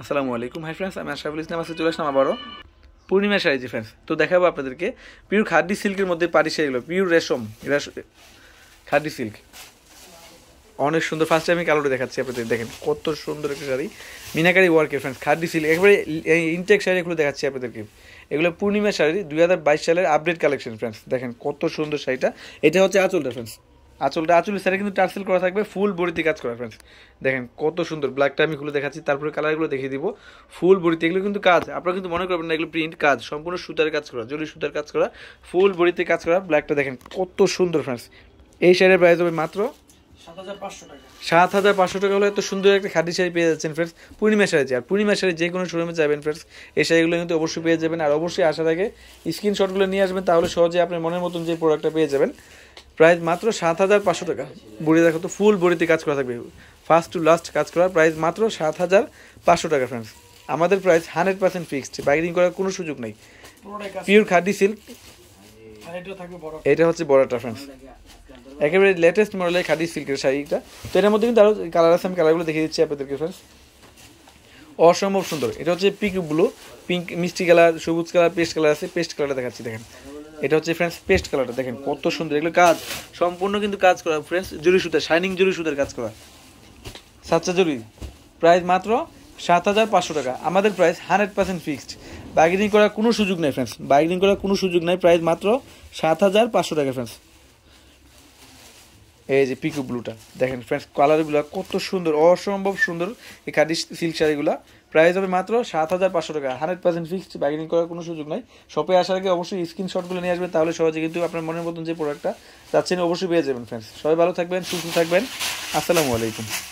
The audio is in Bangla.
আসসালামু আলাইকুম হাই ফ্রেন্ডস আমি আশরাফুল ইসলাম আসলে চলে আসলাম আবারও পূর্ণিমা শাড়ি যে ফ্রেন্ডস তো দেখাবো আপনাদেরকে পিওর খাদ্দি সিল্কের মধ্যে পারি শাড়িগুলো পিওর রেশম খাদ্দি সিল্ক অনেক সুন্দর ফার্স্ট আমি কালোটা দেখাচ্ছি আপনাদের দেখেন কত সুন্দর একটা শাড়ি মিনাকারি ওয়ার্কের ফ্রেন্ডস খাদ্দি সিল্ক একবারে ইনটেক শাড়ি এগুলো দেখাচ্ছি আপনাদেরকে এগুলো পূর্ণিমা শাড়ি দুই সালের আপডেট কালেকশন ফ্রেন্ডস দেখেন কত সুন্দর শাড়িটা এটা হচ্ছে আচলটা ফ্রেন্ডস আঁচলটা আঁচল স্যারে কিন্তু টার্সেল করা থাকবে ফুল বড়িতে কাজ করা ফ্রেন্ডস দেখেন কত সুন্দর ব্ল্যাকটা আমি খুলে দেখাচ্ছি তারপরে কালারগুলো দেখিয়ে দিব ফুল বড়িতে এগুলো কিন্তু কাজ আপনারা কিন্তু মনে করবেন না এগুলো প্রিন্ট কাজ সম্পূর্ণ সুতার কাজ করা জরি সুতার কাজ করা ফুল বড়িতে কাজ করা ব্ল্যাকটা দেখেন কত সুন্দর ফ্রেন্ডস এই শাড়ির প্রাইস হবে মাত্র সাত হাজার পাঁচশো টাকা হলে এত সুন্দর একটা খাদি শাড়ি পেয়ে যাচ্ছেন ফ্রেন্ডস পূর্ণিমা শাড়ি আর পূর্ণিমা শাড়ি যে কোনো শোরুমে যাবেন ফ্রেন্ডস এই শাড়িগুলো কিন্তু অবশ্যই পেয়ে যাবেন আর অবশ্যই আসার আগে স্ক্রিনশটগুলো নিয়ে আসবেন তাহলে সহজে আপনার মনের মতন যে প্রোডাক্টটা পেয়ে যাবেন প্রাইস মাত্র সাত হাজার পাঁচশো টাকা বুড়ি দেখো তো ফুল বুড়িতে কাজ করা থাকবে ফার্স্ট টু লাস্ট কাজ করার প্রাইস মাত্র সাত হাজার পাঁচশো টাকা ফ্রেন্ডস আমাদের প্রাইস হান্ড্রেড পার্সেন্ট ফিক্সড বাইকিং করার কোনো সুযোগ নেই পিওর খাদি সিল্ক এটা হচ্ছে বড়টা ফ্রেন্ডস একেবারে লেটেস্ট মডেলের খাদি সিল্কের শাড়িটা তো এটার মধ্যে কিন্তু আরও কালার আছে আমি কালারগুলো দেখিয়ে দিচ্ছি আপনাদেরকে ফ্রেন্ডস অসম্ভব সুন্দর এটা হচ্ছে পিঙ্ক ব্লু পিঙ্ক মিষ্টি কালার সবুজ কালার পেস্ট কালার আছে পেস্ট কালারটা দেখাচ্ছি দেখেন এটা হচ্ছে ফ্রেন্ডস পেস্ট কালারটা দেখেন কত সুন্দর এগুলো কাজ সম্পূর্ণ কিন্তু কাজ করা ফ্রেন্ডস জুরি সুতা শাইনিং জুরি সুতার কাজ করা সাতটা জুরি প্রাইস মাত্র সাত হাজার পাঁচশো টাকা আমাদের প্রাইস হান্ড্রেড পার্সেন্ট ফিক্সড বাইকিং করার কোনো সুযোগ নেই ফ্রেন্ডস বাইকিং করার কোনো সুযোগ নেই প্রাইস মাত্র সাত হাজার পাঁচশো টাকা ফ্রেন্ডস এই যে পিকু ব্লুটা দেখেন ফ্রেন্ডস কালারগুলো কত সুন্দর অসম্ভব সুন্দর এই খাদি সিল্ক শাড়িগুলো প্রাইস হবে মাত্র সাত হাজার পাঁচশো টাকা হান্ড্রেড পার্সেন্ট ফিক্সড বাইগিনিং করার কোনো সুযোগ নাই শপে আসার আগে অবশ্যই স্ক্রিনশটগুলো নিয়ে আসবেন তাহলে সহজে কিন্তু আপনার মনের মতন যে প্রোডাক্টটা চাচ্ছেন অবশ্যই পেয়ে যাবেন ফ্রেন্ডস সবাই ভালো থাকবেন সুস্থ থাকবেন আসসালামু আলাইকুম